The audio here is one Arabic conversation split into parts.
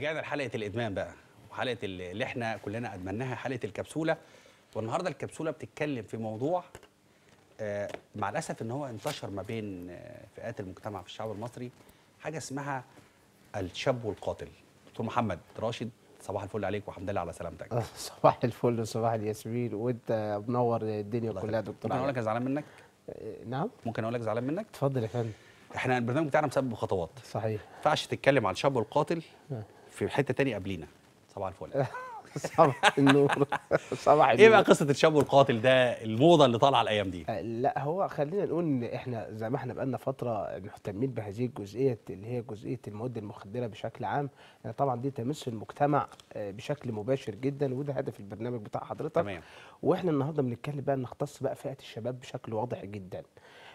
رجعنا لحلقه الادمان بقى وحلقه اللي احنا كلنا ادمناها حلقه الكبسوله والنهارده الكبسوله بتتكلم في موضوع آه مع الاسف ان هو انتشر ما بين آه فئات المجتمع في الشعب المصري حاجه اسمها الشاب والقاتل دكتور محمد راشد صباح الفل عليك وحمد لله على سلامتك آه، صباح الفل وصباح الياسمين وانت منور الدنيا كلها دكتور ممكن اقول لك زعلان منك آه، نعم ممكن اقول لك زعلان منك اتفضل يا فندم احنا البرنامج بتاعنا مسبب خطوات صحيح ما ينفعش تتكلم على الشاب والقاتل آه. في حته تاني قبلينا صباح الفل صباح النور صباح النور ايه بقى قصه الشاب القاتل ده الموضه اللي طالعه الايام دي آه، لا هو خلينا نقول ان احنا زي ما احنا بقالنا فتره مهتمين بهذه الجزئيه اللي هي جزئيه المواد المخدره بشكل عام يعني طبعا دي تمس المجتمع آه، بشكل مباشر جدا وده هدف البرنامج بتاع حضرتك تمام واحنا النهارده بنتكلم بقى نختص بقى فئه الشباب بشكل واضح جدا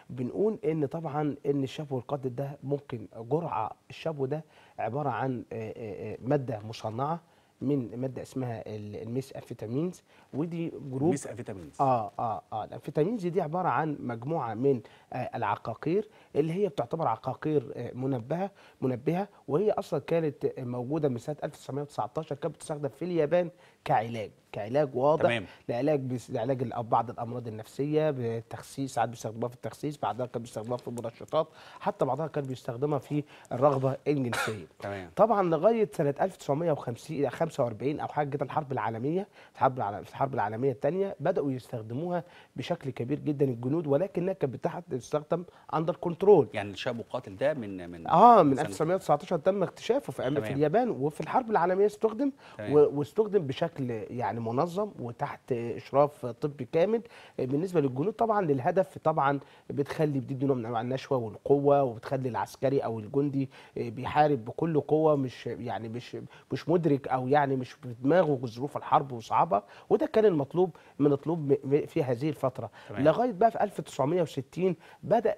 بنقول ان طبعا ان الشاب والقدر ده ممكن جرعه الشبو ده عباره عن آه، آه، آه، ماده مصنعه من ماده اسمها الميس افيتامينز ودي جروب ميس افيتامينز اه اه اه الافيتامينز دي عباره عن مجموعه من آه العقاقير اللي هي بتعتبر عقاقير آه منبهه منبهه وهي اصلا كانت موجوده من سنه 1919 كانت بتستخدم في اليابان كعلاج كعلاج واضح تمام. لعلاج بس... لعلاج بعض الامراض النفسيه بالتخسيس ساعات بيستخدموها في التخسيس بعدها كان بيستخدموها في المنشطات حتى بعضها كان بيستخدمها في الرغبه الجنسيه تمام. طبعا لغايه سنه 1950 45 او حاجه كده الحرب العالميه الحرب الحرب العالميه الثانيه بداوا يستخدموها بشكل كبير جدا الجنود ولكنها كانت بتستخدم اندر كنترول يعني الشاب المقاتل ده من من اه من 1919 تم اكتشافه في في اليابان وفي الحرب العالميه استخدم واستخدم بشكل يعني منظم وتحت اشراف طبي كامل بالنسبه للجنود طبعا للهدف طبعا بتخلي بتدي نوع من انواع النشوه والقوه وبتخلي العسكري او الجندي بيحارب بكل قوه مش يعني مش مش مدرك او يعني يعني مش في دماغه ظروف الحرب وصعبه وده كان المطلوب من المطلوب في هذه الفتره تمام. لغايه بقى في 1960 بدا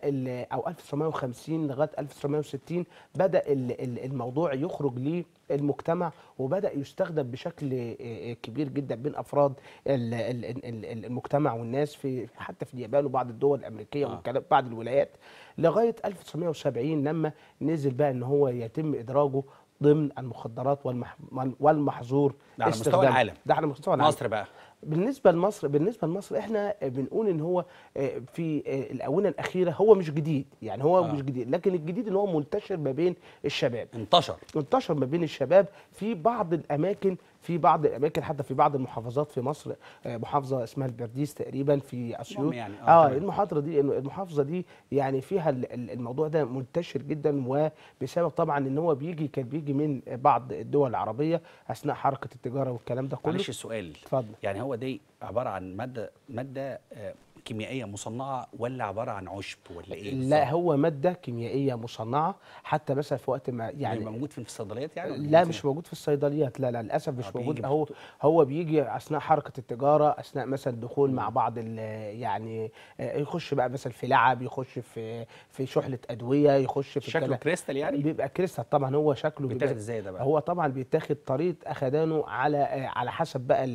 او 1950 لغايه 1960 بدا الموضوع يخرج ليه المجتمع وبدا يستخدم بشكل كبير جدا بين افراد المجتمع والناس في حتى في اليابان وبعض الدول الامريكيه آه. وبعض الولايات لغايه 1970 لما نزل بقى ان هو يتم ادراجه ضمن المخدرات والمحظور ده على مستوى العالم ده على مستوى العالم مصر بقى بالنسبه لمصر بالنسبه لمصر احنا بنقول ان هو آه، في آه، الاونه الاخيره هو مش جديد يعني هو آه. مش جديد لكن الجديد ان هو منتشر ما بين الشباب انتشر انتشر ما بين الشباب في بعض الاماكن في بعض الاماكن حتى في بعض المحافظات في مصر آه، محافظه اسمها البرديس تقريبا في اسيوط يعني اه, آه المحاضره دي المحافظه دي يعني فيها الموضوع ده منتشر جدا وبسبب طبعا ان هو بيجي كان بيجي من بعض الدول العربيه اثناء حركه التجاره والكلام ده كله معلش السؤال اتفضل يعني هو دي عباره عن ماده ماده آه، كيميائيه مصنعه ولا عباره عن عشب ولا ايه لا هو ماده كيميائيه مصنعه حتى مثلا في وقت ما يعني, يعني موجود في الصيدليات يعني لا إيه؟ مش موجود في الصيدليات لا لا للاسف مش آه، موجود هو هو بيجي اثناء حركه التجاره اثناء مثلا دخول مع بعض يعني آه، يخش بقى مثلا في لعب يخش في في شحله ادويه يخش في شكله كريستال يعني بيبقى كريستال طبعا هو شكله بيتاخد ازاي ده بقى هو طبعا بيتاخد طريقه اخدانه على آه، على حسب بقى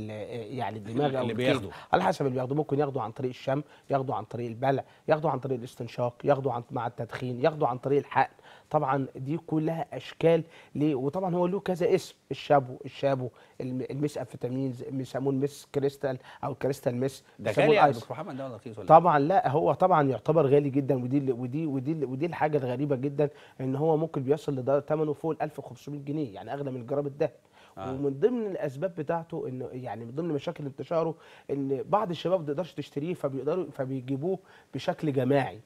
يعني الدماغ اللي بياخده على حسب اللي بياخده ممكن ياخده عن طريق الشم ياخده عن طريق البلع ياخده عن طريق الاستنشاق ياخده عن مع التدخين ياخده عن طريق الحقن طبعا دي كلها اشكال ليه وطبعا هو له كذا اسم الشابو الشابو المس امفيتامينز بيسموه المس كريستال او كريستال مس ده غالي يا دكتور محمد ده ولا رخيص ولا إيه؟ طبعا لا هو طبعا يعتبر غالي جدا ودي ودي ودي ودي الحاجه الغريبه جدا ان هو ممكن بيصل لثمنه فوق ال 1500 جنيه يعني اغلى من جرام الدهب آه. ومن ضمن الاسباب بتاعته ان يعني من ضمن مشاكل انتشاره ان بعض الشباب ما تقدرش تشتريه فبيقدروا فبيجيبوه بشكل جماعي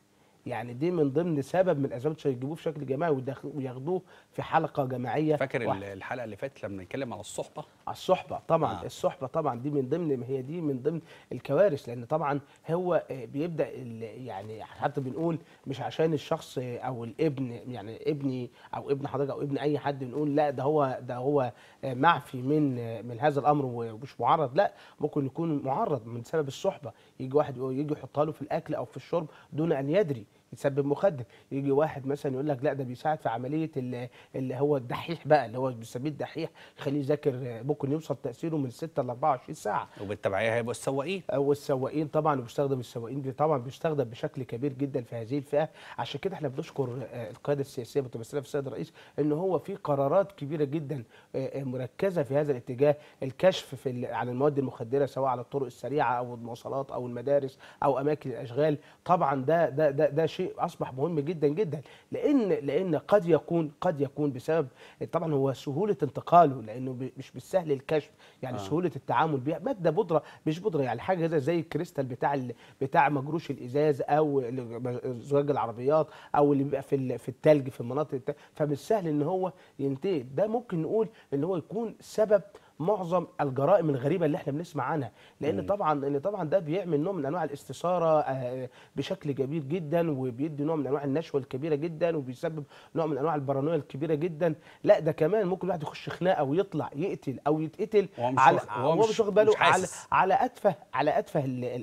يعني دي من ضمن سبب من الاسباب اللي هيجيبوه في شكل جماعي وياخدوه في حلقه جماعيه فاكر واحد. الحلقه اللي فاتت لما نتكلم على الصحبه الصحبه طبعا آه. الصحبه طبعا دي من ضمن هي دي من ضمن الكوارث لان طبعا هو آه، بيبدا يعني حتى بنقول مش عشان الشخص آه، او الابن يعني ابني او ابن حضرتك او ابن اي حد بنقول لا ده هو ده هو آه، معفي من من هذا الامر ومش معرض لا ممكن يكون معرض من سبب الصحبه يجي واحد يجي يحطها له في الاكل او في الشرب دون ان يدري يسبب مخدر يجي واحد مثلا يقول لك لا ده بيساعد في عمليه اللي هو الدحيح بقى اللي هو بيسميه الدحيح خليه يذاكر ممكن يوصل تاثيره من 6 ل 24 ساعه وبالتبعيه هيبقوا السواقين والسواقين طبعا وبيستخدم السواقين دي طبعا بيستخدم بشكل كبير جدا في هذه الفئه عشان كده احنا بنشكر آه، القياده السياسيه متمثله في السيد الرئيس ان هو في قرارات كبيره جدا آه، آه، مركزه في هذا الاتجاه الكشف في عن المواد المخدره سواء على الطرق السريعه او المواصلات او المدارس او اماكن الاشغال طبعا ده ده ده, ده شيء اصبح مهم جدا جدا لان لان قد يكون قد يكون بسبب طبعا هو سهوله انتقاله لانه مش بالسهل الكشف يعني آه. سهوله التعامل بيها ماده بودره مش بودره يعني حاجه كده زي الكريستال بتاع بتاع مجروش الازاز او زجاج العربيات او اللي بيبقى في في التلج في المناطق فمش سهل ان هو ينتهي ده ممكن نقول ان هو يكون سبب معظم الجرائم الغريبه اللي احنا بنسمع عنها لان طبعا لان طبعا ده بيعمل نوع من انواع الاستثاره آه، بشكل كبير جدا وبيدي نوع من انواع النشوه الكبيره جدا وبيسبب نوع من انواع البارانويا الكبيره جدا لا ده كمان ممكن الواحد يخش خناقه ويطلع يقتل او يتقتل على هو مش واخد باله على على اتفه على اتفه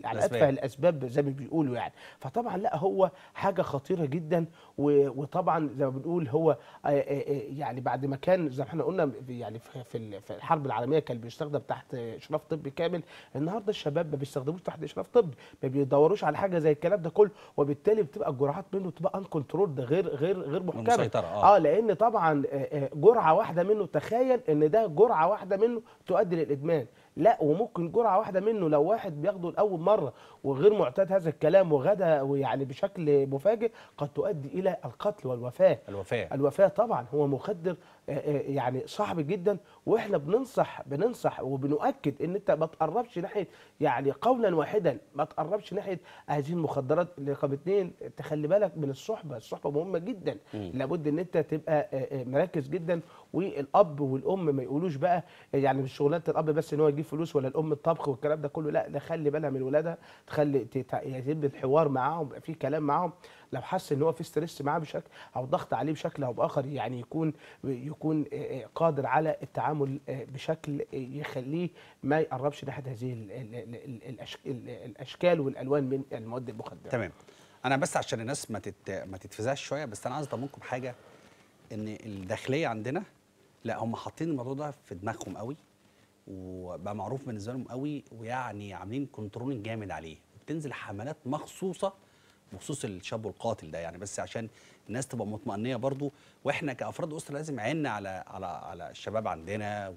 على اتفه الاسباب زي ما بيقولوا يعني فطبعا لا هو حاجه خطيره جدا وطبعا زي ما بنقول هو آه، آه، يعني بعد ما كان زي ما احنا قلنا يعني في الحرب العالميه العالميه كان بيستخدم تحت اشراف طبي كامل النهارده الشباب ما بيستخدموش تحت اشراف طبي ما بيدوروش على حاجه زي الكلام ده كله وبالتالي بتبقى الجرعات منه تبقى ان كنترول ده غير غير غير محكمه اه. اه لان طبعا آه، آه، جرعه واحده منه تخيل ان ده جرعه واحده منه تؤدي للادمان لا وممكن جرعه واحده منه لو واحد بياخده لاول مره وغير معتاد هذا الكلام وغدا ويعني بشكل مفاجئ قد تؤدي الى القتل والوفاه الوفاه الوفاه طبعا هو مخدر آه، آه، يعني صعب جدا واحنا بننصح بننصح وبنؤكد ان انت ما تقربش ناحيه يعني قولا واحدا ما تقربش ناحيه هذه المخدرات رقم اثنين تخلي بالك من الصحبه الصحبه مهمه جدا م. لابد ان انت تبقى آه، مركز جدا والاب والام ما يقولوش بقى يعني مش شغلانه الاب بس ان هو يجيب فلوس ولا الام الطبخ والكلام ده كله لا ده خلي بالها من ولادها تخلي يتم الحوار معاهم يبقى في كلام معاهم لو حس ان هو في ستريس معاه بشكل او ضغط عليه بشكل او باخر يعني يكون يكون قادر على التعامل بشكل يخليه ما يقربش ناحيه هذه الاشكال والالوان من المواد المخدره. تمام. انا بس عشان الناس ما ما تتفزعش شويه بس انا عايز اطمنكم بحاجه ان الداخليه عندنا لا هم حاطين الموضوع ده في دماغهم قوي وبقى معروف بالنسبه لهم قوي ويعني عاملين كنترولنج جامد عليه وبتنزل حملات مخصوصه بخصوص الشاب القاتل ده يعني بس عشان الناس تبقى مطمئنيه برضو واحنا كافراد اسره لازم عيننا على على على الشباب عندنا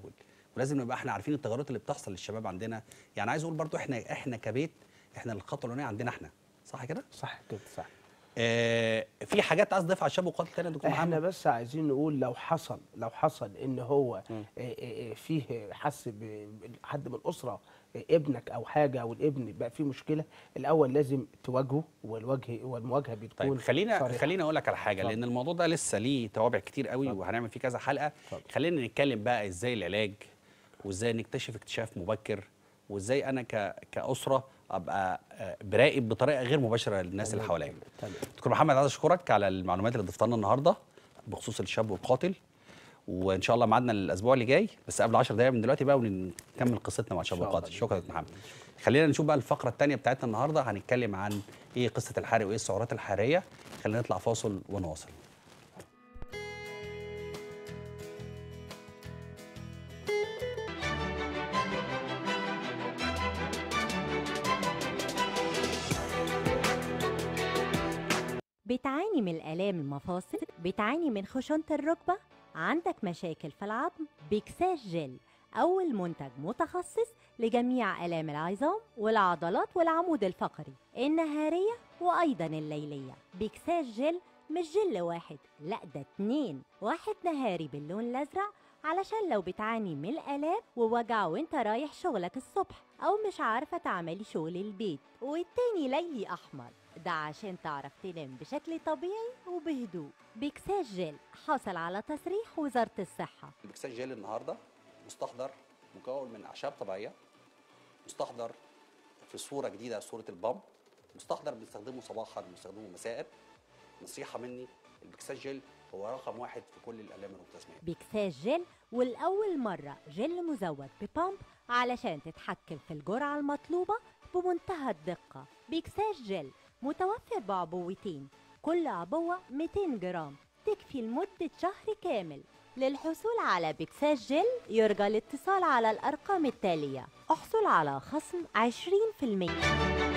ولازم نبقى احنا عارفين التغيرات اللي بتحصل للشباب عندنا يعني عايز اقول برضو احنا احنا كبيت احنا الخطوه الاولانيه عندنا احنا صح كده صح كده صح آه، في حاجات عايز تضيفها على الشباب وقاتل الثانيه يا دكتور محمد احنا بس عايزين نقول لو حصل لو حصل ان هو آه، آه، فيه حس بحد من الاسره ابنك او حاجه او الابن بقى فيه مشكله الاول لازم تواجهه والوجه والمواجهه بتكون طيب خلينا صريحة. خلينا اقول لك على حاجه طب. لان الموضوع ده لسه ليه توابع كتير قوي طب. وهنعمل فيه كذا حلقه طب. خلينا نتكلم بقى ازاي العلاج وازاي نكتشف اكتشاف مبكر وازاي انا ك... كاسره ابقى آه، براقب بطريقه غير مباشره للناس اللي حواليا دكتور محمد عايز اشكرك على المعلومات اللي ضفتها لنا النهارده بخصوص الشاب والقاتل وان شاء الله ميعادنا الاسبوع اللي جاي بس قبل 10 دقائق من دلوقتي بقى ونكمل قصتنا مع الشاب القاتل شكرا يا محمد خلينا نشوف بقى الفقره الثانيه بتاعتنا النهارده هنتكلم عن ايه قصه الحرق وايه السعرات الحراريه خلينا نطلع فاصل ونواصل بتعاني من الآلام المفاصل بتعاني من خشونة الركبة عندك مشاكل في العظم بكساج جل أول منتج متخصص لجميع آلام العظام والعضلات والعمود الفقري النهارية وأيضا الليلية بكساج جل مش جل واحد لا ده اتنين واحد نهاري باللون الأزرق علشان لو بتعاني من الآلام ووجع وانت رايح شغلك الصبح أو مش عارفة تعملي شغل البيت والتاني ليلي أحمر ده عشان تعرف تنام بشكل طبيعي وبهدوء بكساج جيل حصل على تصريح وزارة الصحة بكساج جيل النهاردة مستحضر مكون من أعشاب طبيعية مستحضر في صورة جديدة صورة البامب مستحضر بنستخدمه صباحا بنستخدمه مساء نصيحة مني البكساج جيل هو رقم واحد في كل الآلام المستثمرية بكساج جيل والأول مرة جيل مزود ببامب علشان تتحكم في الجرعة المطلوبة بمنتهى الدقة بكساج جيل متوفر بعبوتين كل عبوة 200 جرام تكفي لمدة شهر كامل للحصول على بكسات جل يرجى الاتصال على الأرقام التالية احصل على خصم 20%